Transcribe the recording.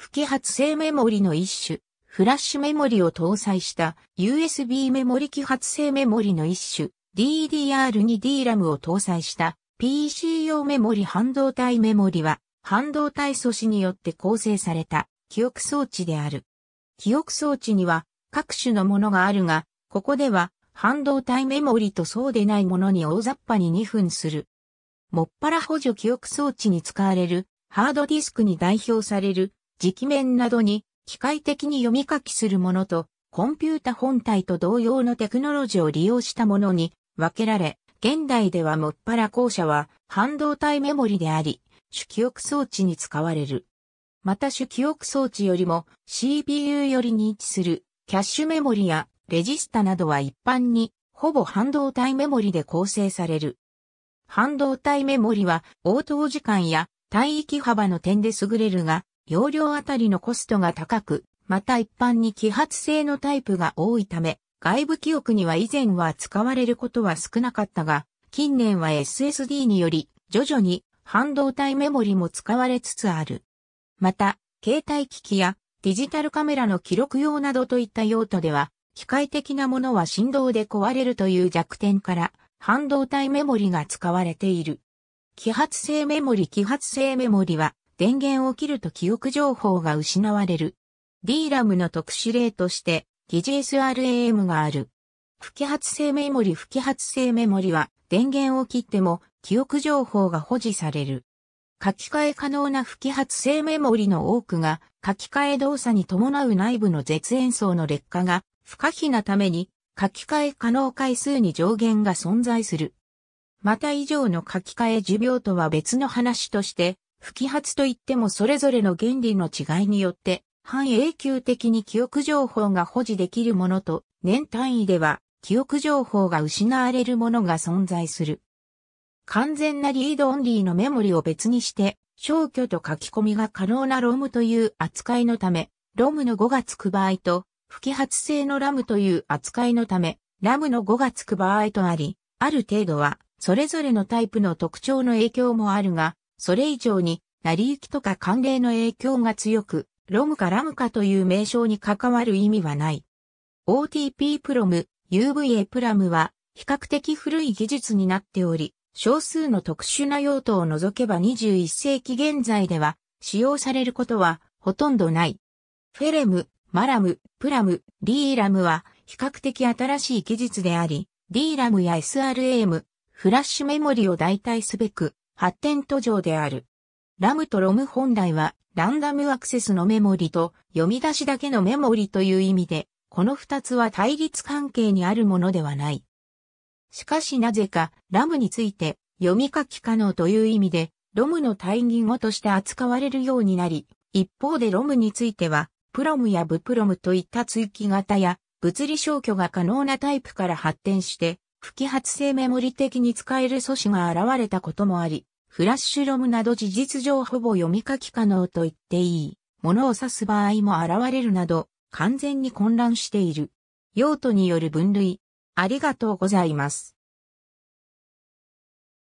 不揮発性メモリの一種、フラッシュメモリを搭載した USB メモリ揮発性メモリの一種、DDR2D ラムを搭載した PC 用メモリ半導体メモリは、半導体素子によって構成された記憶装置である。記憶装置には各種のものがあるが、ここでは半導体メモリとそうでないものに大雑把に2分する。もっぱら補助記憶装置に使われるハードディスクに代表される磁面などに機械的に読み書きするものと、コンピュータ本体と同様のテクノロジーを利用したものに分けられ、現代ではもっぱら後者は半導体メモリであり、主記憶装置に使われる。また主記憶装置よりも CPU よりに位置するキャッシュメモリやレジスタなどは一般にほぼ半導体メモリで構成される。半導体メモリは応答時間や帯域幅の点で優れるが、容量あたりのコストが高く、また一般に揮発性のタイプが多いため、外部記憶には以前は使われることは少なかったが、近年は SSD により、徐々に半導体メモリも使われつつある。また、携帯機器やデジタルカメラの記録用などといった用途では、機械的なものは振動で壊れるという弱点から、半導体メモリが使われている。揮発性メモリ揮発性メモリは、電源を切ると記憶情報が失われる。DRAM の特殊例として、疑似 SRAM がある。不揮発性メモリ不揮発性メモリは、電源を切っても、記憶情報が保持される。書き換え可能な不揮発性メモリの多くが、書き換え動作に伴う内部の絶縁層の劣化が、不可避なために、書き換え可能回数に上限が存在する。また以上の書き換え寿命とは別の話として、不揮発といってもそれぞれの原理の違いによって、半永久的に記憶情報が保持できるものと、年単位では記憶情報が失われるものが存在する。完全なリードオンリーのメモリを別にして、消去と書き込みが可能なロムという扱いのため、ロムの5がつく場合と、不揮発性のラムという扱いのため、ラムの5がつく場合とあり、ある程度は、それぞれのタイプの特徴の影響もあるが、それ以上に、成り行きとか慣例の影響が強く、ロムかラムかという名称に関わる意味はない。OTP プロム、UVA プラムは、比較的古い技術になっており、少数の特殊な用途を除けば21世紀現在では、使用されることは、ほとんどない。フェレム、マラム、プラム、リーラムは、比較的新しい技術であり、d ラムや SRAM、フラッシュメモリを代替すべく、発展途上である。ラムとロム本来はランダムアクセスのメモリと読み出しだけのメモリという意味で、この二つは対立関係にあるものではない。しかしなぜかラムについて読み書き可能という意味で、ロムの対義語として扱われるようになり、一方でロムについては、プロムやブプロムといった追記型や物理消去が可能なタイプから発展して、不揮発性メモリ的に使える素子が現れたこともあり、フラッシュロムなど事実上ほぼ読み書き可能と言っていい、ものを指す場合も現れるなど、完全に混乱している。用途による分類。ありがとうございます。